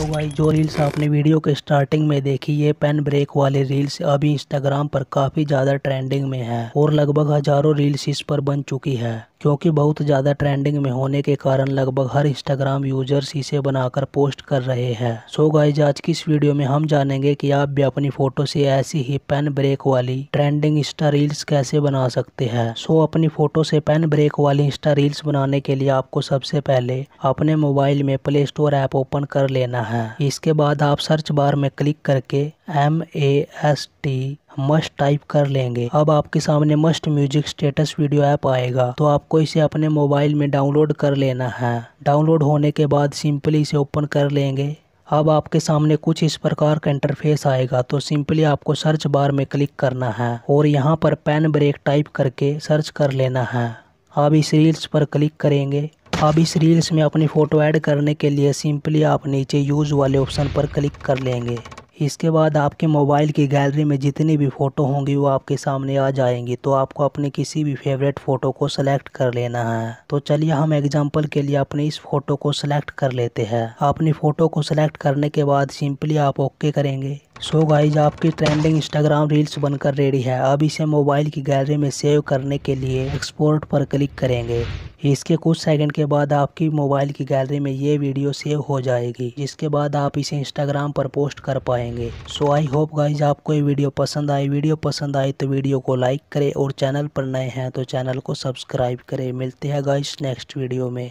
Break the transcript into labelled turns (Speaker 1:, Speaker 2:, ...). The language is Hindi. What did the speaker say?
Speaker 1: तो भाई जो रील्स आपने वीडियो के स्टार्टिंग में देखी ये पेन ब्रेक वाले रील्स अभी इंस्टाग्राम पर काफ़ी ज़्यादा ट्रेंडिंग में है और लगभग हज़ारों रील्स इस पर बन चुकी है क्योंकि बहुत ज़्यादा ट्रेंडिंग में होने के कारण लगभग हर इंस्टाग्राम यूजर्स इसे बनाकर पोस्ट कर रहे हैं सो so गाइज आज की इस वीडियो में हम जानेंगे कि आप भी अपनी फोटो से ऐसी ही पेन ब्रेक वाली ट्रेंडिंग इंस्टा रील्स कैसे बना सकते हैं सो so अपनी फोटो से पेन ब्रेक वाली इंस्टा रील्स बनाने के लिए आपको सबसे पहले अपने मोबाइल में प्ले स्टोर ऐप ओपन कर लेना है इसके बाद आप सर्च बार में क्लिक करके M A S T must type कर लेंगे अब आपके सामने must music status video app आएगा तो आपको इसे अपने मोबाइल में डाउनलोड कर लेना है डाउनलोड होने के बाद सिंपली इसे ओपन कर लेंगे अब आपके सामने कुछ इस प्रकार का इंटरफेस आएगा तो सिंपली आपको सर्च बार में क्लिक करना है और यहाँ पर पेन ब्रेक टाइप करके सर्च कर लेना है अब इस रील्स पर क्लिक करेंगे अब इस रील्स में अपनी फ़ोटो ऐड करने के लिए सिंपली आप नीचे यूज़ वाले ऑप्शन पर क्लिक कर लेंगे इसके बाद आपके मोबाइल की गैलरी में जितनी भी फ़ोटो होंगी वो आपके सामने आ जाएंगी तो आपको अपने किसी भी फेवरेट फ़ोटो को सेलेक्ट कर लेना है तो चलिए हम एग्जांपल के लिए अपने इस फ़ोटो को सेलेक्ट कर लेते हैं अपनी फ़ोटो को सेलेक्ट करने के बाद सिंपली आप ओके करेंगे सो so गाइज आपकी ट्रेंडिंग इंस्टाग्राम रील्स बनकर रेडी है अब इसे मोबाइल की गैलरी में सेव करने के लिए एक्सपोर्ट पर क्लिक करेंगे इसके कुछ सेकंड के बाद आपकी मोबाइल की गैलरी में ये वीडियो सेव हो जाएगी जिसके बाद आप इसे इंस्टाग्राम पर पोस्ट कर पाएंगे सो आई होप गाइज आपको ये वीडियो पसंद आए वीडियो पसंद आई तो वीडियो को लाइक करें और चैनल पर नए हैं तो चैनल को सब्सक्राइब करें मिलते हैं गाइज नेक्स्ट वीडियो में